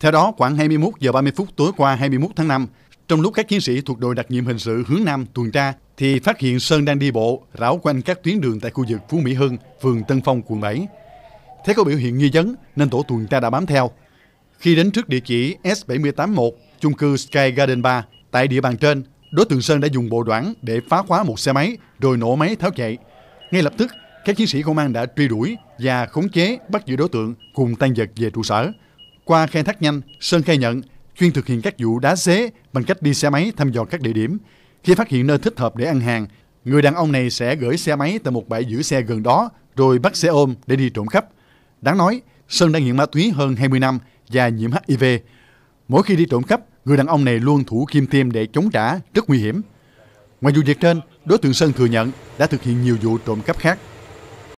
Theo đó, khoảng 21 giờ 30 phút tối qua 21 tháng 5, trong lúc các chiến sĩ thuộc đội đặc nhiệm hình sự hướng Nam tuần tra thì phát hiện Sơn đang đi bộ rảo quanh các tuyến đường tại khu vực Phú Mỹ Hưng, phường Tân Phong, quận 7. Thấy có biểu hiện nghi vấn nên tổ tuần tra đã bám theo. Khi đến trước địa chỉ S781, chung cư Sky Garden 3, tại địa bàn trên, đối tượng Sơn đã dùng bộ đoạn để phá khóa một xe máy rồi nổ máy tháo chạy. Ngay lập tức, các chiến sĩ công an đã truy đuổi và khống chế bắt giữ đối tượng cùng tan vật về trụ sở. Qua khai thác nhanh, Sơn khai nhận chuyên thực hiện các vụ đá xế bằng cách đi xe máy thăm dò các địa điểm. Khi phát hiện nơi thích hợp để ăn hàng, người đàn ông này sẽ gửi xe máy tại một bãi giữ xe gần đó rồi bắt xe ôm để đi trộm cắp. Đáng nói, Sơn đã nghiện ma túy hơn 20 năm và nhiễm HIV. Mỗi khi đi trộm cắp, người đàn ông này luôn thủ kim tiêm để chống trả, rất nguy hiểm. Ngoài vụ việc trên, đối tượng Sơn thừa nhận đã thực hiện nhiều vụ trộm cắp khác.